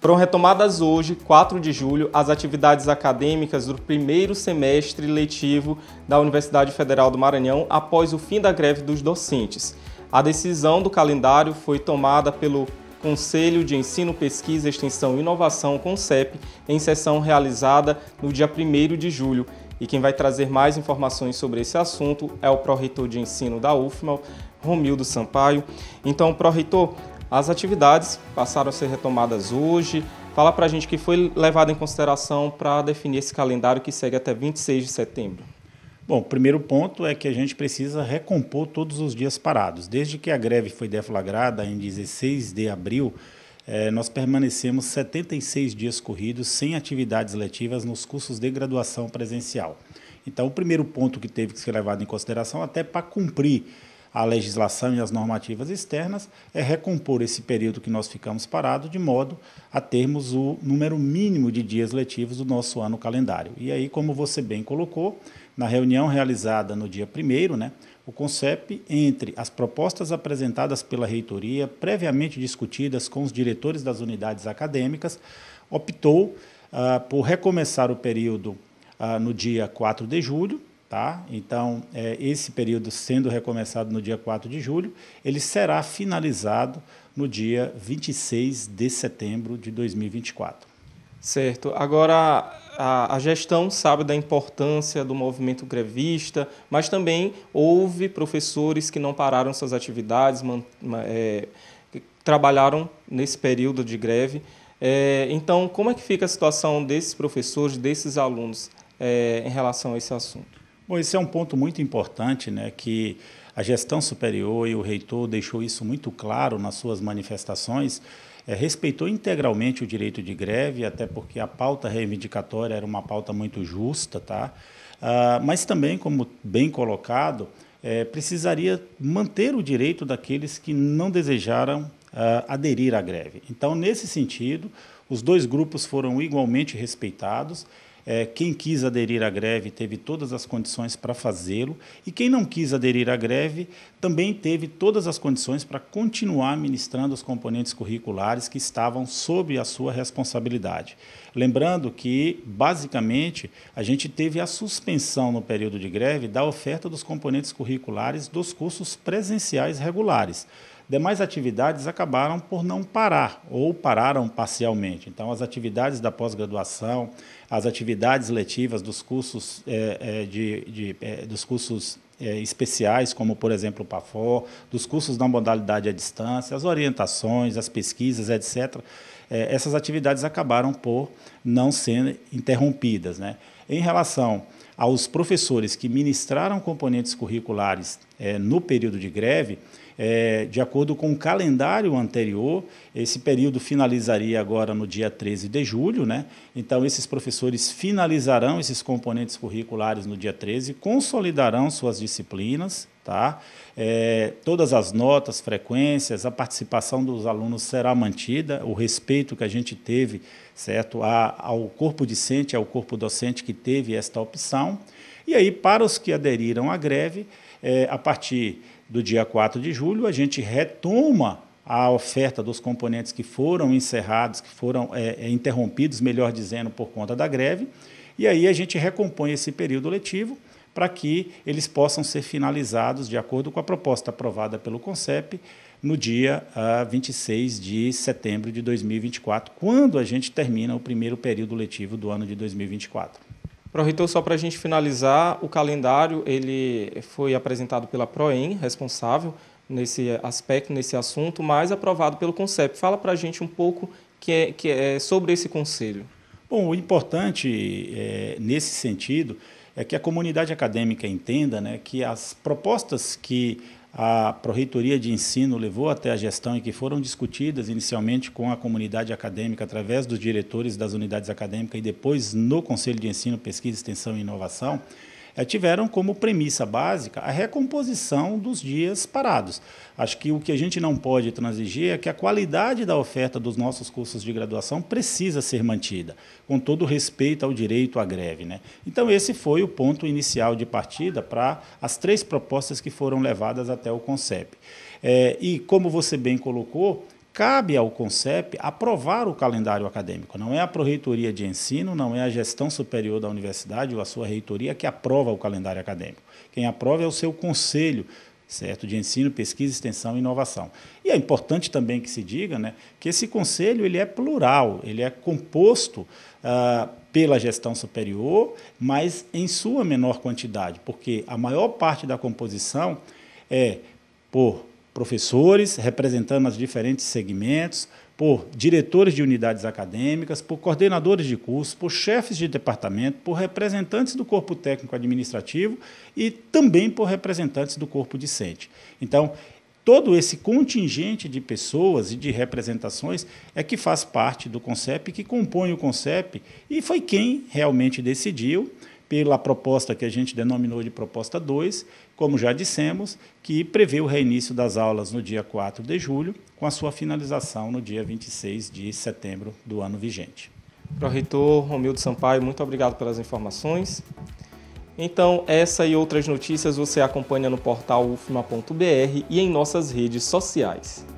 Foram retomadas hoje, 4 de julho, as atividades acadêmicas do primeiro semestre letivo da Universidade Federal do Maranhão após o fim da greve dos docentes. A decisão do calendário foi tomada pelo Conselho de Ensino, Pesquisa, Extensão e Inovação, CONCEP, em sessão realizada no dia 1 de julho. E quem vai trazer mais informações sobre esse assunto é o pró-reitor de ensino da Ufma, Romildo Sampaio. Então, pró-reitor, as atividades passaram a ser retomadas hoje. Fala para a gente que foi levado em consideração para definir esse calendário que segue até 26 de setembro. Bom, o primeiro ponto é que a gente precisa recompor todos os dias parados. Desde que a greve foi deflagrada em 16 de abril, eh, nós permanecemos 76 dias corridos sem atividades letivas nos cursos de graduação presencial. Então, o primeiro ponto que teve que ser levado em consideração, até para cumprir a legislação e as normativas externas, é recompor esse período que nós ficamos parados, de modo a termos o número mínimo de dias letivos do nosso ano calendário. E aí, como você bem colocou, na reunião realizada no dia 1, né, o CONCEP, entre as propostas apresentadas pela reitoria, previamente discutidas com os diretores das unidades acadêmicas, optou ah, por recomeçar o período ah, no dia 4 de julho, Tá? Então, é, esse período sendo recomeçado no dia 4 de julho, ele será finalizado no dia 26 de setembro de 2024. Certo. Agora, a, a gestão sabe da importância do movimento grevista, mas também houve professores que não pararam suas atividades, man, é, trabalharam nesse período de greve. É, então, como é que fica a situação desses professores, desses alunos é, em relação a esse assunto? Bom, esse é um ponto muito importante, né, que a gestão superior e o reitor deixou isso muito claro nas suas manifestações, é, respeitou integralmente o direito de greve, até porque a pauta reivindicatória era uma pauta muito justa, tá? Ah, mas também, como bem colocado, é, precisaria manter o direito daqueles que não desejaram ah, aderir à greve. Então, nesse sentido, os dois grupos foram igualmente respeitados é, quem quis aderir à greve teve todas as condições para fazê-lo e quem não quis aderir à greve também teve todas as condições para continuar ministrando os componentes curriculares que estavam sob a sua responsabilidade. Lembrando que, basicamente, a gente teve a suspensão no período de greve da oferta dos componentes curriculares dos cursos presenciais regulares demais atividades acabaram por não parar ou pararam parcialmente. Então, as atividades da pós-graduação, as atividades letivas dos cursos, é, é, de, de é, dos cursos é, especiais, como por exemplo o PAFO, dos cursos da modalidade à distância, as orientações, as pesquisas, etc., é, essas atividades acabaram por não sendo interrompidas. Né? Em relação aos professores que ministraram componentes curriculares é, no período de greve, é, de acordo com o calendário anterior, esse período finalizaria agora no dia 13 de julho, né? Então, esses professores finalizarão esses componentes curriculares no dia 13, consolidarão suas disciplinas, tá? É, todas as notas, frequências, a participação dos alunos será mantida, o respeito que a gente teve, certo, a, ao corpo discente, ao corpo docente que teve esta opção. E aí, para os que aderiram à greve, é, a partir do dia 4 de julho, a gente retoma a oferta dos componentes que foram encerrados, que foram é, é, interrompidos, melhor dizendo, por conta da greve, e aí a gente recompõe esse período letivo para que eles possam ser finalizados de acordo com a proposta aprovada pelo CONCEP no dia uh, ah, 26 de setembro de 2024, quando a gente termina o primeiro período letivo do ano de 2024. Proreitor, só para a gente finalizar, o calendário ele foi apresentado pela PROEM, responsável nesse aspecto, nesse assunto, mas aprovado pelo CONCEP. Fala para a gente um pouco que é, que é sobre esse conselho. Bom, o importante é, nesse sentido é que a comunidade acadêmica entenda né, que as propostas que a Proreitoria de Ensino levou até a gestão e que foram discutidas inicialmente com a comunidade acadêmica através dos diretores das unidades acadêmicas e depois no Conselho de Ensino, Pesquisa, Extensão e Inovação, é, tiveram como premissa básica a recomposição dos dias parados. Acho que o que a gente não pode transigir é que a qualidade da oferta dos nossos cursos de graduação precisa ser mantida, com todo respeito ao direito à greve. Né? Então, esse foi o ponto inicial de partida para as três propostas que foram levadas até o CONCEP. É, e como você bem colocou, cabe ao CONCEP aprovar o calendário acadêmico. Não é a Proreitoria de Ensino, não é a gestão superior da universidade ou a sua reitoria que aprova o calendário acadêmico. Quem aprova é o seu conselho, certo, de ensino, pesquisa, extensão e inovação. E é importante também que se diga, né, que esse conselho ele é plural, ele é composto ah, pela gestão superior, mas em sua menor quantidade, porque a maior parte da composição é por professores, representando os diferentes segmentos, por diretores de unidades acadêmicas, por coordenadores de cursos, por chefes de departamento, por representantes do corpo técnico administrativo e também por representantes do corpo discente. Então, todo esse contingente de pessoas e de representações é que faz parte do CONCEP, que compõe o CONCEP e foi quem realmente decidiu pela proposta que a gente denominou de proposta 2, como já dissemos, que prevê o reinício das aulas no dia 4 de julho, com a sua finalização no dia 26 de setembro do ano vigente. Pró-reitor Romildo Sampaio, muito obrigado pelas informações. Então, essa e outras notícias você acompanha no portal ufma.br e em nossas redes sociais.